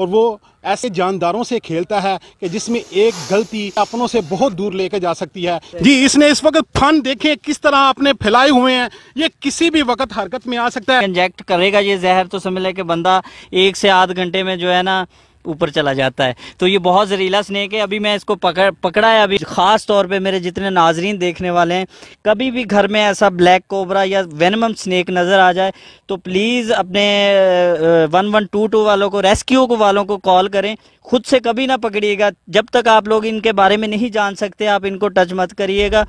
और वो ऐसे जानदारों से खेलता है कि जिसमें एक गलती अपनों से बहुत दूर लेके जा सकती है जी इसने इस वक्त फन देखे किस तरह आपने फैलाए हुए हैं ये किसी भी वक्त हरकत में आ सकता है इंजेक्ट करेगा ये जहर तो समझ लें कि बंदा एक से आध घंटे में जो है ना ऊपर चला जाता है तो ये बहुत जहरीला स्नैक है अभी मैं इसको पकड़ पकड़ा है अभी ख़ास तौर पे मेरे जितने नाजरीन देखने वाले हैं कभी भी घर में ऐसा ब्लैक कोबरा या वेनम स्नैक नज़र आ जाए तो प्लीज़ अपने वन वन टू टू वालों को रेस्क्यू को वालों को कॉल करें खुद से कभी ना पकड़िएगा जब तक आप लोग इनके बारे में नहीं जान सकते आप इनको टच मत करिएगा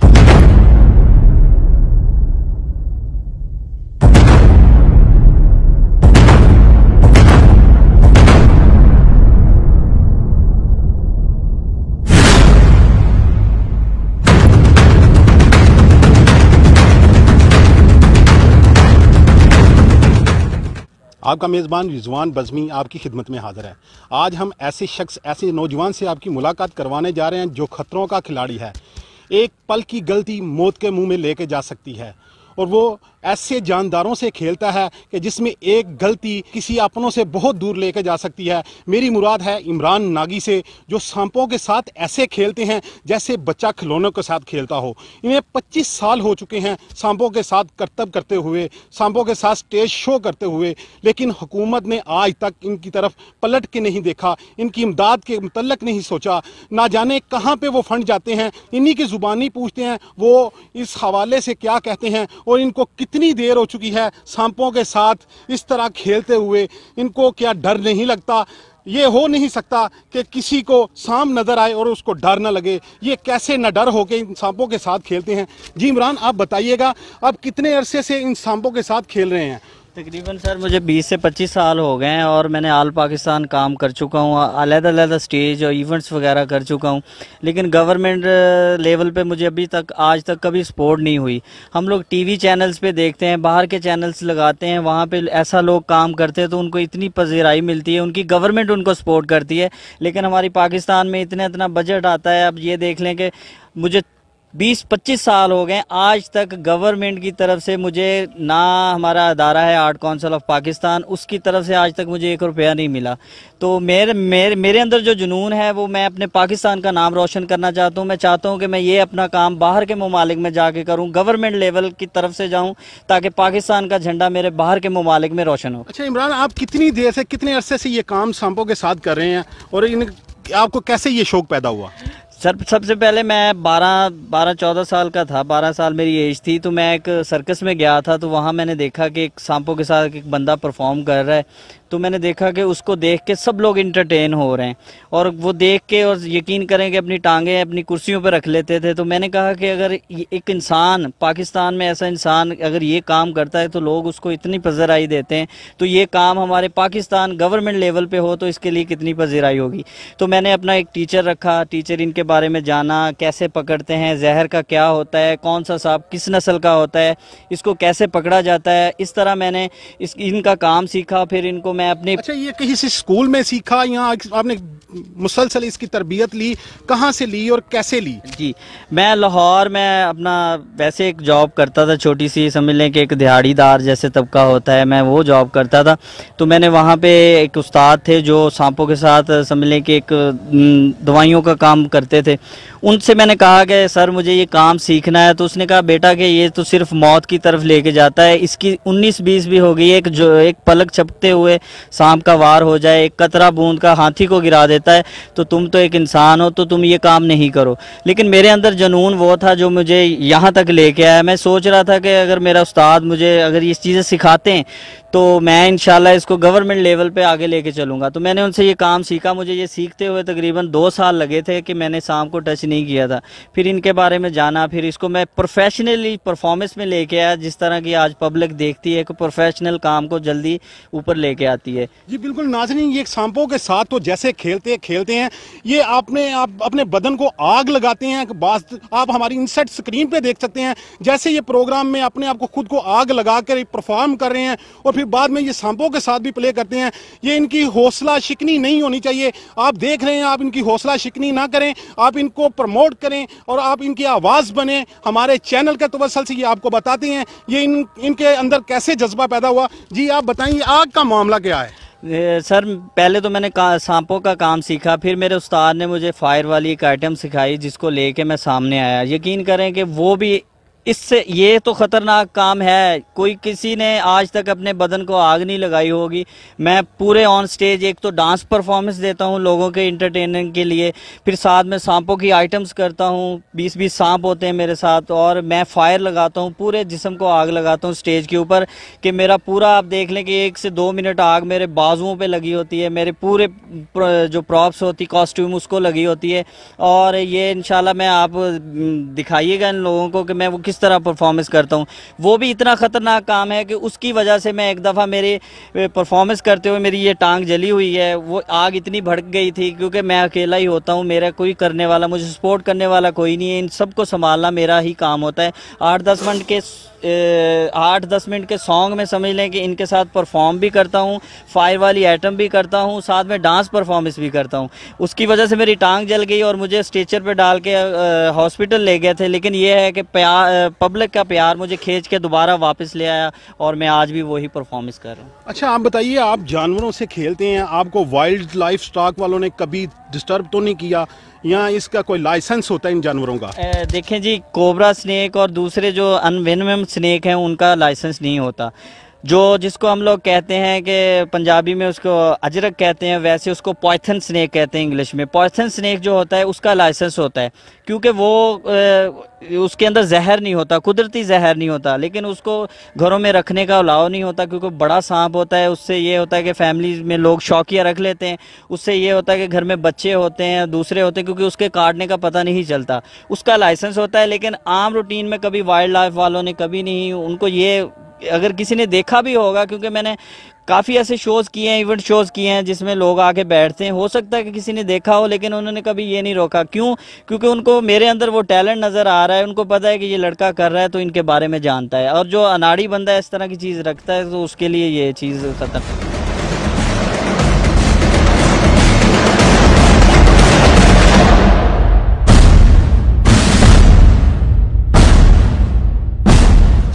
आपका मेज़बान रिजवान बज़मी आपकी खिदमत में हाज़िर है आज हम ऐसे शख्स ऐसे नौजवान से आपकी मुलाकात करवाने जा रहे हैं जो ख़तरों का खिलाड़ी है एक पल की गलती मौत के मुंह में लेके जा सकती है और वो ऐसे जानदारों से खेलता है कि जिसमें एक गलती किसी अपनों से बहुत दूर लेकर जा सकती है मेरी मुराद है इमरान नागी से जो सांपों के साथ ऐसे खेलते हैं जैसे बच्चा खिलौनों के साथ खेलता हो इन्हें 25 साल हो चुके हैं सांपों के साथ करतब करते हुए सांपों के साथ स्टेज शो करते हुए लेकिन हुकूमत ने आज तक इनकी तरफ पलट के नहीं देखा इनकी इमदाद के मतलब नहीं सोचा ना जाने कहाँ पर वो फंड जाते हैं इन्हीं की ज़ुबानी पूछते हैं वो इस हवाले से क्या कहते हैं और इनको इतनी देर हो चुकी है सांपों के साथ इस तरह खेलते हुए इनको क्या डर नहीं लगता ये हो नहीं सकता कि किसी को सांप नज़र आए और उसको डर ना लगे ये कैसे न डर हो के इन सांपों के साथ खेलते हैं जी इमरान आप बताइएगा आप कितने अरसे से इन सांपों के साथ खेल रहे हैं तकरीबन सर मुझे 20 से 25 साल हो गए हैं और मैंने आल पाकिस्तान काम कर चुका हूँ अलग अलग स्टेज और इवेंट्स वगैरह कर चुका हूँ लेकिन गवर्नमेंट लेवल पे मुझे अभी तक आज तक कभी सपोर्ट नहीं हुई हम लोग टीवी चैनल्स पे देखते हैं बाहर के चैनल्स लगाते हैं वहाँ पे ऐसा लोग काम करते हैं तो उनको इतनी पजीराई मिलती है उनकी गवर्नमेंट उनको सपोर्ट करती है लेकिन हमारी पाकिस्तान में इतना इतना बजट आता है अब ये देख लें कि मुझे 20-25 साल हो गए आज तक गवर्नमेंट की तरफ से मुझे ना हमारा अदारा है आर्ट काउंसिल ऑफ पाकिस्तान उसकी तरफ से आज तक मुझे एक रुपया नहीं मिला तो मेरे मेरे मेरे अंदर जो जुनून है वो मैं अपने पाकिस्तान का नाम रोशन करना चाहता हूँ मैं चाहता हूँ कि मैं ये अपना काम बाहर के ममालिक में जाके करूँ गवर्नमेंट लेवल की तरफ से जाऊँ ताकि पाकिस्तान का झंडा मेरे बाहर के ममालिक में रोशन हो अच्छा इमरान आप कितनी देर से कितने अरसे से ये काम सांपों के साथ कर रहे हैं और इन आपको कैसे ये शौक पैदा हुआ सर सबसे पहले मैं 12 12 14 साल का था 12 साल मेरी एज थी तो मैं एक सर्कस में गया था तो वहाँ मैंने देखा कि एक सांपों के साथ एक बंदा परफॉर्म कर रहा है तो मैंने देखा कि उसको देख के सब लोग इंटरटेन हो रहे हैं और वो देख के और यकीन करें कि अपनी टांगें अपनी कुर्सियों पर रख लेते थे तो मैंने कहा कि अगर एक इंसान पाकिस्तान में ऐसा इंसान अगर ये काम करता है तो लोग उसको इतनी पजराई देते हैं तो ये काम हमारे पाकिस्तान गवर्नमेंट लेवल पर हो तो इसके लिए कितनी पजराई होगी तो मैंने अपना एक टीचर रखा टीचर इनके बारे में जाना कैसे पकड़ते हैं जहर का क्या होता है कौन सा साहब किस नस्ल का होता है इसको कैसे पकड़ा जाता है इस तरह मैंने इस इनका काम सीखा फिर इनको मैं मैं अपने अच्छा ये कहीं से स्कूल में सीखा या आपने मुसलसल इसकी तरबियत ली कहाँ से ली और कैसे ली जी मैं लाहौर में अपना वैसे एक जॉब करता था छोटी सी समझ लें कि एक दिहाड़ीदार जैसे तबका होता है मैं वो जॉब करता था तो मैंने वहाँ पे एक उस्ताद थे जो सांपों के साथ समझ लें कि एक दवाइयों का काम करते थे उनसे मैंने कहा कि सर मुझे ये काम सीखना है तो उसने कहा बेटा कि ये तो सिर्फ मौत की तरफ लेके जाता है इसकी उन्नीस बीस भी हो गई एक जो एक पलक छपते हुए सांप का वार हो जाए एक कतरा बूंद का हाथी को गिरा देता है तो तुम तो एक इंसान हो तो तुम ये काम नहीं करो लेकिन मेरे अंदर जुनून वो था जो मुझे यहाँ तक लेके आया मैं सोच रहा था कि अगर मेरा उस्ताद मुझे अगर ये चीज़ें सिखाते हैं तो मैं इन इसको गवर्नमेंट लेवल पर आगे ले कर तो मैंने उनसे ये काम सीखा मुझे ये सीखते हुए तकरीबन दो साल लगे थे कि मैंने सांप को टच नहीं किया था फिर इनके बारे में जाना फिर इसको मैं प्रोफेशनली परफॉर्मेंस में लेके आया जिस तरह की आज पब्लिक देखती है कि प्रोफेशनल काम को जल्दी ऊपर लेके आया जाती है जी बिल्कुल नाजरीन ये सांपों के साथ तो जैसे खेलते है, खेलते हैं ये आपने आप अपने बदन को आग लगाते हैं बात आप हमारी इंसेट स्क्रीन पे देख सकते हैं जैसे ये प्रोग्राम में अपने आप को खुद को आग लगा कर परफॉर्म कर रहे हैं और फिर बाद में ये सांपों के साथ भी प्ले करते हैं ये इनकी हौसला शिकनी नहीं होनी चाहिए आप देख रहे हैं आप इनकी हौसला शिकनी ना करें आप इनको प्रमोट करें और आप इनकी आवाज़ बने हमारे चैनल के तबसल से ये आपको बताते हैं ये इन इनके अंदर कैसे जज्बा पैदा हुआ जी आप बताइए आग का मामला क्या है सर पहले तो मैंने का, सांपों का काम सीखा फिर मेरे उस्ताद ने मुझे फायर वाली एक आइटम सिखाई जिसको लेके मैं सामने आया यकीन करें कि वो भी इससे ये तो ख़तरनाक काम है कोई किसी ने आज तक अपने बदन को आग नहीं लगाई होगी मैं पूरे ऑन स्टेज एक तो डांस परफॉर्मेंस देता हूँ लोगों के इंटरटेनमेंट के लिए फिर साथ में सांपों की आइटम्स करता हूँ बीस बीस सांप होते हैं मेरे साथ और मैं फायर लगाता हूँ पूरे जिसम को आग लगाता हूँ स्टेज के ऊपर कि मेरा पूरा आप देख लें कि एक से दो मिनट आग मेरे बाजुओं पर लगी होती है मेरे पूरे जो प्रॉप्स होती कॉस्ट्यूम उसको लगी होती है और ये इन मैं आप दिखाइएगा इन लोगों को कि मैं वो किस किस तरह परफॉर्मेंस करता हूँ वो भी इतना ख़तरनाक काम है कि उसकी वजह से मैं एक दफ़ा मेरे परफॉर्मेंस करते हुए मेरी ये टांग जली हुई है वो आग इतनी भड़क गई थी क्योंकि मैं अकेला ही होता हूँ मेरा कोई करने वाला मुझे सपोर्ट करने वाला कोई नहीं है इन सबको संभालना मेरा ही काम होता है आठ दस मिनट के आठ दस मिनट के सॉन्ग में समझ लें कि इनके साथ परफॉर्म भी करता हूँ फायर वाली आइटम भी करता हूँ साथ में डांस परफॉर्मेंस भी करता हूँ उसकी वजह से मेरी टांग जल गई और मुझे स्ट्रेचर पे डाल के हॉस्पिटल ले गए थे लेकिन ये है कि प्यार पब्लिक का प्यार मुझे खींच के दोबारा वापस ले आया और मैं आज भी वही परफॉर्मेंस कर रहा हूँ अच्छा आप बताइए आप जानवरों से खेलते हैं आपको वाइल्ड लाइफ स्टॉक वालों ने कभी डिस्टर्ब तो नहीं किया या इसका कोई लाइसेंस होता है इन जानवरों का देखें जी कोबरा स्नैक और दूसरे जो अनवेनम स्नैक हैं उनका लाइसेंस नहीं होता जो जिसको हम लोग कहते हैं कि पंजाबी में उसको अजरक कहते हैं वैसे उसको पॉइथन स्नैक कहते हैं इंग्लिश में पॉइथन स्नैक जो होता है उसका लाइसेंस होता है क्योंकि वो ए, उसके अंदर जहर नहीं होता कुदरती जहर नहीं होता लेकिन उसको घरों में रखने का अलाव नहीं होता क्योंकि बड़ा सांप होता है उससे ये होता है कि फैमिली में लोग शौकिया रख लेते हैं उससे ये होता है कि घर में बच्चे होते हैं दूसरे होते हैं क्योंकि उसके काटने का पता नहीं चलता उसका लाइसेंस होता है लेकिन आम रूटीन में कभी वाइल्ड लाइफ वालों ने कभी नहीं उनको ये अगर किसी ने देखा भी होगा क्योंकि मैंने काफ़ी ऐसे शोज़ किए हैं इवेंट शोज़ किए हैं जिसमें लोग आके बैठते हैं हो सकता है कि किसी ने देखा हो लेकिन उन्होंने कभी ये नहीं रोका क्यों क्योंकि उनको मेरे अंदर वो टैलेंट नज़र आ रहा है उनको पता है कि ये लड़का कर रहा है तो इनके बारे में जानता है और जो अनाड़ी बंदा इस तरह की चीज़ रखता है तो उसके लिए ये चीज़ खतरनाक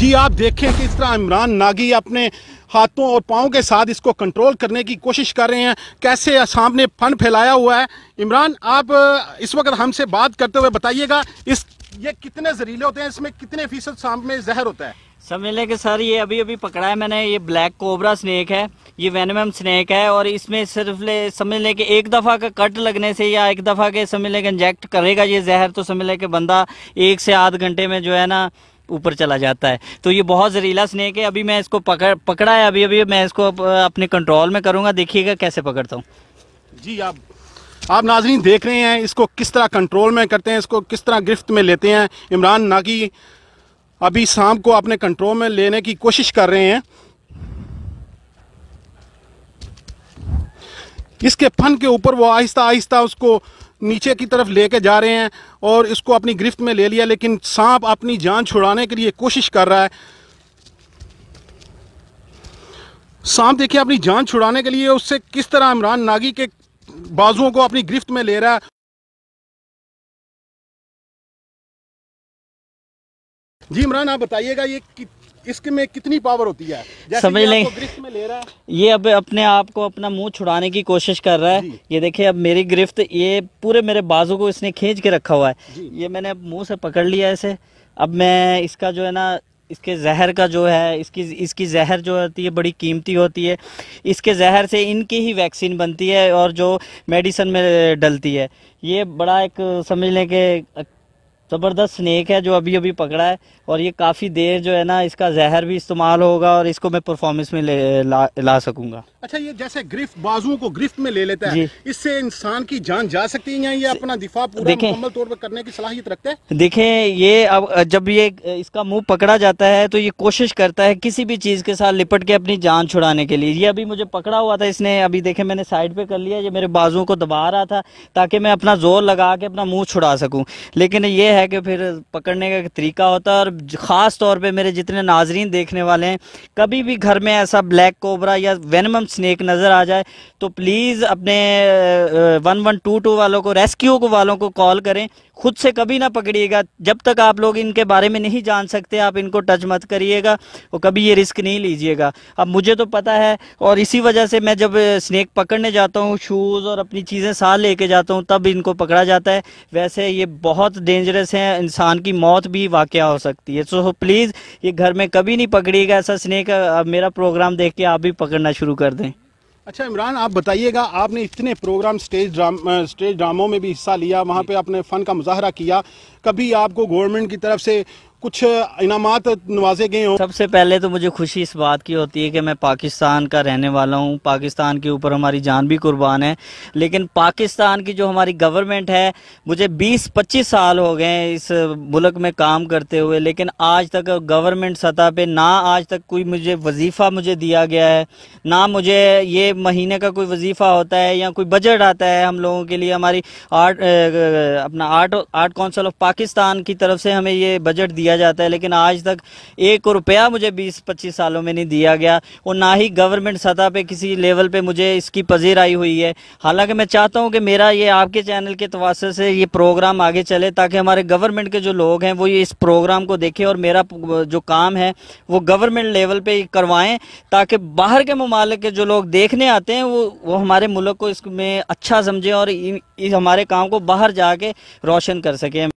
जी आप देखें किस तरह इमरान नागी अपने हाथों और पाँव के साथ इसको कंट्रोल करने की कोशिश कर रहे हैं कैसे सामने फन फैलाया हुआ है इमरान आप इस वक्त हमसे बात करते हुए बताइएगा इस ये कितने जहरीले होते हैं इसमें कितने फीसद सांप में जहर होता है समझ लें कि सर ये अभी अभी पकड़ा है मैंने ये ब्लैक कोबरा स्नैक है ये वेनम स्नैक है और इसमें सिर्फ ले समझ लें कि एक दफ़ा का कट लगने से या एक दफ़ा के समझ लें कि इंजेक्ट करेगा ये जहर तो समझ लें कि बंदा एक से आध घंटे में जो है ना ऊपर चला जाता है तो ये बहुत जहरीला स्नेक है अभी मैं इसको पकड़ पकड़ा है अभी अभी मैं इसको अपने कंट्रोल में करूँगा देखिएगा कैसे पकड़ता हूँ जी आप आप नाजरीन देख रहे हैं इसको किस तरह कंट्रोल में करते हैं इसको किस तरह गिरफ्त में लेते हैं इमरान नागी अभी सांप को अपने कंट्रोल में लेने की कोशिश कर रहे हैं इसके फन के ऊपर वो आहिस्ता आहिस्ता उसको नीचे की तरफ लेके जा रहे हैं और इसको अपनी गिरफ्त में ले लिया लेकिन सांप अपनी जान छुड़ाने के लिए कोशिश कर रहा है सांप देखिए अपनी जान छुड़ाने के लिए उससे किस तरह इमरान नागी के बाजुओं को अपनी गिरफ्त में ले रहा है जी इमरान आप बताइएगा ये कि में कितनी पावर होती है समझ लें ये अब अपने आप को अपना मुंह छुड़ाने की कोशिश कर रहा है ये देखिए अब मेरी गिरफ्त तो ये पूरे मेरे बाजू को इसने खींच के रखा हुआ है ये मैंने मुंह से पकड़ लिया इसे अब मैं इसका जो है ना इसके जहर का जो है इसकी इसकी जहर जो होती है बड़ी कीमती होती है इसके जहर से इनकी ही वैक्सीन बनती है और जो मेडिसन में डलती है ये बड़ा एक समझ लें कि ज़बरदस्त स्नैक है जो अभी अभी पकड़ा है और ये काफ़ी देर जो है ना इसका जहर भी इस्तेमाल होगा और इसको मैं परफॉर्मेंस में ले, ला, ला सकूंगा अच्छा ये जैसे ग्रिफ बाजुओं को ग्रिफ में ले लेता है इससे इंसान की जान जा सकती है या ये अपना दिफा पूरा मुकम्मल तौर पर करने की सलाहियत तो रखते हैं देखें ये अब जब ये इसका मुंह पकड़ा जाता है तो ये कोशिश करता है किसी भी चीज़ के साथ लिपट के अपनी जान छुड़ाने के लिए ये अभी मुझे पकड़ा हुआ था इसने अभी देखे मैंने साइड पर कर लिया ये मेरे बाजुओं को दबा रहा था ताकि मैं अपना जोर लगा के अपना मुँह छुड़ा सकूँ लेकिन ये है कि फिर पकड़ने का तरीका होता है और ख़ास तौर पे मेरे जितने नाजरीन देखने वाले हैं कभी भी घर में ऐसा ब्लैक कोबरा या वेनमम स्नैक नज़र आ जाए तो प्लीज़ अपने वन वन टू टू वालों को रेस्क्यू वालों को कॉल करें खुद से कभी ना पकड़िएगा जब तक आप लोग इनके बारे में नहीं जान सकते आप इनको टच मत करिएगा और कभी ये रिस्क नहीं लीजिएगा अब मुझे तो पता है और इसी वजह से मैं जब स्नैक पकड़ने जाता हूँ शूज़ और अपनी चीज़ें साथ लेके जाता हूँ तब इनको पकड़ा जाता है वैसे ये बहुत डेंजरस से इंसान की मौत भी वाक़ हो सकती है सो प्लीज़ ये घर में कभी नहीं पकड़िएगा ऐसा स्नेक मेरा प्रोग्राम देख के आप भी पकड़ना शुरू कर दें अच्छा इमरान आप बताइएगा आपने इतने प्रोग्राम स्टेज ड्राम स्टेज ड्रामों में भी हिस्सा लिया वहाँ पे आपने फ़न का मुजाहरा किया कभी आपको गवर्नमेंट की तरफ से कुछ इनाम नवाजे गए हों सबसे पहले तो मुझे खुशी इस बात की होती है कि मैं पाकिस्तान का रहने वाला हूँ पाकिस्तान के ऊपर हमारी जान भी कुर्बान है लेकिन पाकिस्तान की जो हमारी गवर्नमेंट है मुझे 20-25 साल हो गए इस मुल्क में काम करते हुए लेकिन आज तक गवर्नमेंट सतह पे ना आज तक कोई मुझे वजीफ़ा मुझे दिया गया है ना मुझे ये महीने का कोई वजीफ़ा होता है या कोई बजट आता है हम लोगों के लिए हमारी आर्ट अपना art art council of Pakistan की तरफ से हमें ये बजट दिया दिया जाता है लेकिन आज तक एक रुपया मुझे बीस पच्चीस सालों में नहीं दिया गया और ना ही गवर्नमेंट सतह पर किसी लेवल पर मुझे इसकी पजीर आई हुई है हालांकि मैं चाहता हूँ कि मेरा ये आपके चैनल के तवास से ये प्रोग्राम आगे चले ताकि हमारे गवर्नमेंट के जो लोग हैं वो ये इस प्रोग्राम को देखें और मेरा जो काम है वो गवर्नमेंट लेवल पे करवाएं ताकि बाहर के ममालिक के जो लोग देखने आते हैं वो वो हमारे मुल्क को इसमें अच्छा समझें और इस हमारे काम को बाहर जाके रोशन कर सकें